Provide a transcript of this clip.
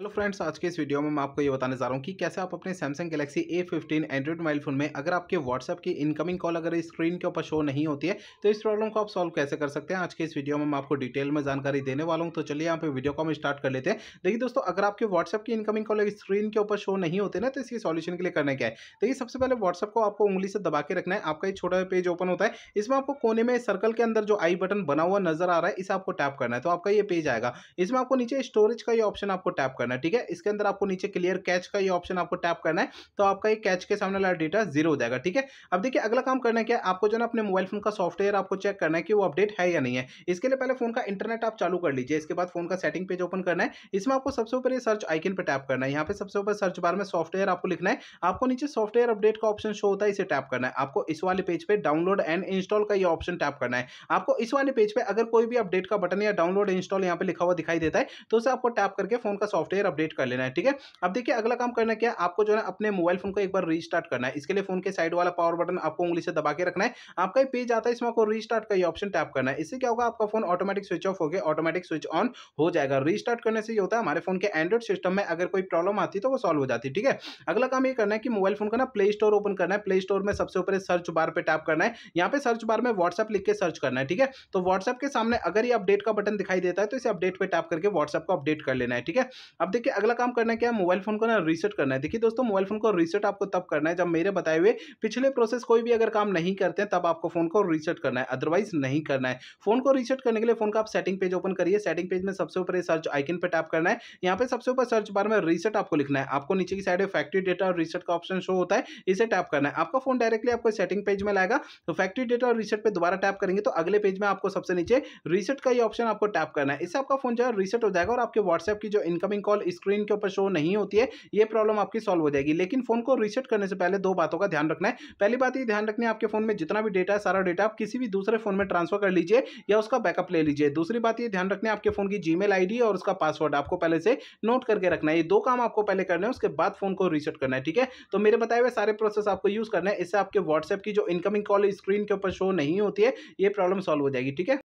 hello friends आज के इस वीडियो में मैं आपको ये बताने जा रहा हूँ कि कैसे आप अपने Samsung Galaxy A fifteen Android mobile phone में अगर आपके व्हाट्सअप की इनकमिंग कॉल अगर स्क्रीन के ऊपर शो नहीं होती है तो इस प्रॉब्लम को आप सॉल्व कैसे कर सकते हैं आज के इस वीडियो में मैं आपको डिटेल में जानकारी देने वाला हूँ तो चलिए यहाँ पर वीडियो को हम स्टार्ट कर लेते हैं देखिए दोस्तों अगर आपके व्हाट्सअप की इनकमिंग कॉल स्क्रीन के ऊपर शो नहीं होते ना तो इसकी सॉल्यूशन के लिए करना क्या है देखिए सबसे पहले व्हाट्सअप को आपको उंगली से दबा के रखना है आपका एक छोटा पेज ओपन होता है इसमें आपको कोने में सर्कल के अंदर जो आई बटन बना हुआ नजर आ रहा है इसे आपको टैप करना है तो आपका ये पेज आएगा इसमें आपको नीचे स्टोरेज का ये ऑप्शन आपको टैप करना करना है ठीक है इसके अंदर आपको नीचे क्लियर कैच का ये ऑप्शन आपको टैप करना है तो आपका ये कैच के सामने वाला डेटा जीरो हो जाएगा ठीक है अब देखिए अगला काम करना क्या है आपको जो ना अपने मोबाइल फोन का सॉफ्टवेयर आपको चेक करना है कि वो अपडेट है या नहीं है इसके लिए पहले फोन का इंटरनेट आप चालू कर लीजिए इसके बाद फोन का सेटिंग पेज ओपन करना है इसमें आपको सबसे ऊपर ये सर्च आइकन पर टैप करना है यहाँ पे सबसे ऊपर सर्च बार में सॉफ्टवेयर आपको लिखना है आपको नीचे सॉफ्टवेयर अपडेट का ऑप्शन शो होता है इसे टैप करना है आपको इस वाले पेज पर डाउनलोड एंड इंस्टॉल का ये ऑप्शन टैप करना है आपको इस वाले पेज पर अगर कोई भी अपडेट का बटन या डाउनलोड इंस्टॉल यहाँ पे लिखा हुआ दिखाई देता है तो उसे आपको टैप करके फोन का सॉफ्टवेयर शेयर अपडेट कर लेना है ठीक है अब देखिए अगला काम करना क्या है आपको जो है अपने मोबाइल फोन को एक बार रीस्टार्ट करना है इसके लिए फोन के साइड वाला पावर बटन आपको उंगली से दबा के रखना है आपका पेज आता है इसमें आपको रीस्टार्ट का ये ऑप्शन टैप करना है इससे क्या होगा आपका फोन ऑटोमेटिक स्विच ऑफ हो गया ऑटोमेटिक स्विच ऑन हो जाएगा रीस्टार्ट करने से ये होता है हमारे फोन के एंड्रॉइड सिस्टम में अगर कोई प्रॉब्लम आती है तो वो सॉल्व हो जाती है ठीक है अगला काम ये करना है कि मोबाइल फोन का ना प्ले स्टोर ओपन करना है प्ले स्टोर में सबसे ऊपर सर्च बार पर टैप करना है यहाँ पे सर्च बार में व्हाट्सअप लिख के सर्च करना है ठीक है तो व्हाट्सएप के सामने अगर ये अपडेट का बटन दिखाई देता है तो इसे अपडेट पर टैप करके व्हाट्सएप को अपडेट कर लेना है ठीक है अब देखिए अगला काम करना है क्या मोबाइल फोन को ना रीसेट करना है देखिए दोस्तों मोबाइल फोन को रीसेट आपको तब करना है जब मेरे बताए हुए पिछले प्रोसेस कोई भी अगर काम नहीं करते हैं तब आपको फोन को रीसेट करना है अदरवाइज नहीं करना है फोन को रीसेट करने के लिए फोन का आप सेटिंग पेज ओपन करिए सेटिंग पेज में सबसे ऊपर सर्च आइकन पर टैप करना है यहाँ पे सबसे ऊपर सर्च बार में रीसेट आपको लिखना है आपको नीचे की साइड में फैक्ट्री डेटा और रीसेट का ऑप्शन शो होता है इसे टैप करना है आपका फोन डायरेक्टली आपको सेटिंग पेज में लाएगा तो फैक्ट्री डेटा और रीसेट पर दोबारा टैप करेंगे तो अगले पेज में आपको सबसे नीचे रीसेट का ही ऑप्शन आपको टैप करना है इससे आपका फोन जो है रीसेट हो जाएगा और आपके व्हाट्सएप की जो इनकमिंग कॉल स्क्रीन के ऊपर शो नहीं होती है ये प्रॉब्लम आपकी सॉल्व हो जाएगी लेकिन फोन को रीसेट करने से पहले दो बातों का ध्यान रखना है पहली बात ये ध्यान रखनी है आपके फोन में जितना भी डेटा है सारा डेटा आप किसी भी दूसरे फोन में ट्रांसफर कर लीजिए या उसका बैकअप ले लीजिए दूसरी बात ये ध्यान रखना है आपके फोन की जी मेल और उसका पासवर्ड आपको पहले से नोट करके रखना है ये दो काम आपको पहले करना है उसके बाद फोन को रीसेट करना है ठीक है तो मेरे बताए हुए सारे प्रोसेस आपको यूज करना है इससे आपके व्हाट्सएप की जो इनकमिंग कॉल स्क्रीन के ऊपर शो नहीं होती है ये प्रॉब्लम सॉल्व हो जाएगी ठीक है